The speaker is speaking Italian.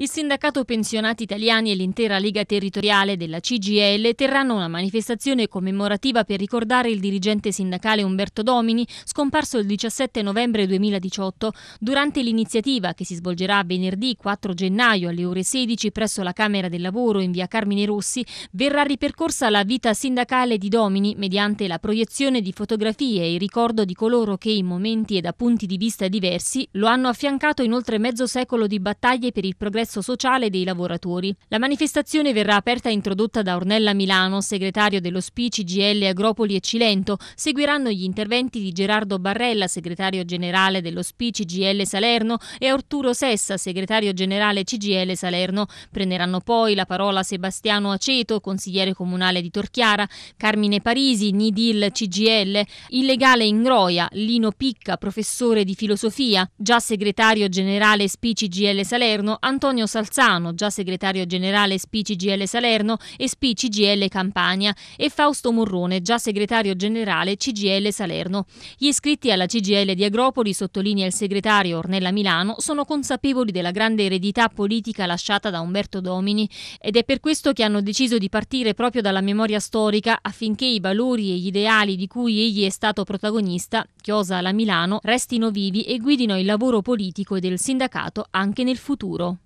Il sindacato pensionati italiani e l'intera Lega Territoriale della CGL terranno una manifestazione commemorativa per ricordare il dirigente sindacale Umberto Domini, scomparso il 17 novembre 2018. Durante l'iniziativa, che si svolgerà venerdì 4 gennaio alle ore 16 presso la Camera del Lavoro in via Carmine Rossi, verrà ripercorsa la vita sindacale di Domini mediante la proiezione di fotografie e il ricordo di coloro che in momenti e da punti di vista diversi lo hanno affiancato in oltre mezzo secolo di battaglie per il progresso contesto sociale dei lavoratori. La manifestazione verrà aperta e introdotta da Ornella Milano, segretario dello SPI CGL Agropoli e Cilento. Seguiranno gli interventi di Gerardo Barrella, segretario generale dello SPI CGL Salerno e Arturo Sessa, segretario generale CGL Salerno. Prenderanno poi la parola Sebastiano Aceto, consigliere comunale di Torchiara, Carmine Parisi, Nidil CGL, illegale Ingroia, Lino Picca, professore di filosofia, già segretario generale SPI CGL Salerno, Antonio Antonio Salzano, già segretario generale SPI CGL Salerno e SPI CGL Campania, e Fausto Morrone, già segretario generale CGL Salerno. Gli iscritti alla CGL di Agropoli, sottolinea il segretario Ornella Milano, sono consapevoli della grande eredità politica lasciata da Umberto Domini ed è per questo che hanno deciso di partire proprio dalla memoria storica affinché i valori e gli ideali di cui egli è stato protagonista, chiosa alla Milano, restino vivi e guidino il lavoro politico e del sindacato anche nel futuro.